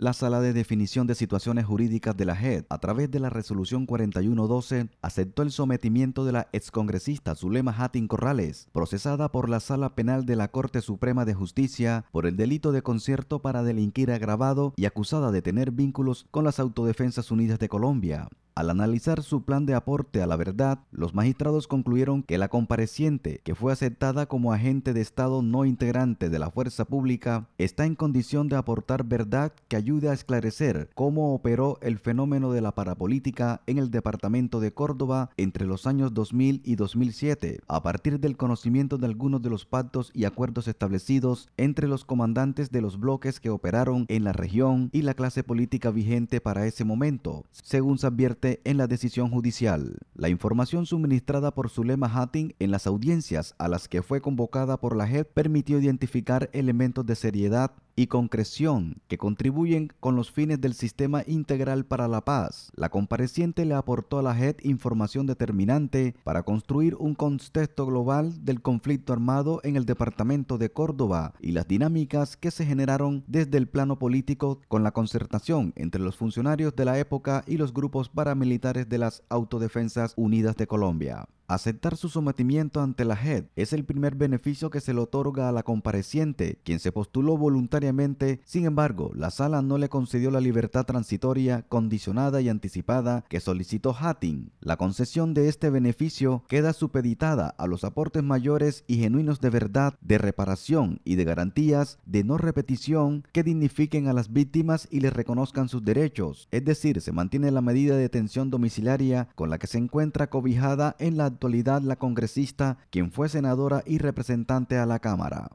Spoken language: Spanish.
la Sala de Definición de Situaciones Jurídicas de la JED, a través de la Resolución 4112, aceptó el sometimiento de la excongresista Zulema Jatin Corrales, procesada por la Sala Penal de la Corte Suprema de Justicia por el delito de concierto para delinquir agravado y acusada de tener vínculos con las Autodefensas Unidas de Colombia. Al analizar su plan de aporte a la verdad, los magistrados concluyeron que la compareciente, que fue aceptada como agente de Estado no integrante de la fuerza pública, está en condición de aportar verdad que ayude a esclarecer cómo operó el fenómeno de la parapolítica en el departamento de Córdoba entre los años 2000 y 2007, a partir del conocimiento de algunos de los pactos y acuerdos establecidos entre los comandantes de los bloques que operaron en la región y la clase política vigente para ese momento, según se advierte en la decisión judicial. La información suministrada por Zulema Hatting en las audiencias a las que fue convocada por la JEP permitió identificar elementos de seriedad y concreción que contribuyen con los fines del Sistema Integral para la Paz, la compareciente le aportó a la JET información determinante para construir un contexto global del conflicto armado en el departamento de Córdoba y las dinámicas que se generaron desde el plano político con la concertación entre los funcionarios de la época y los grupos paramilitares de las Autodefensas Unidas de Colombia. Aceptar su sometimiento ante la JED es el primer beneficio que se le otorga a la compareciente, quien se postuló voluntariamente, sin embargo, la sala no le concedió la libertad transitoria, condicionada y anticipada que solicitó Hattin. La concesión de este beneficio queda supeditada a los aportes mayores y genuinos de verdad, de reparación y de garantías de no repetición que dignifiquen a las víctimas y les reconozcan sus derechos, es decir, se mantiene la medida de detención domiciliaria con la que se encuentra cobijada en la actualidad la congresista, quien fue senadora y representante a la Cámara.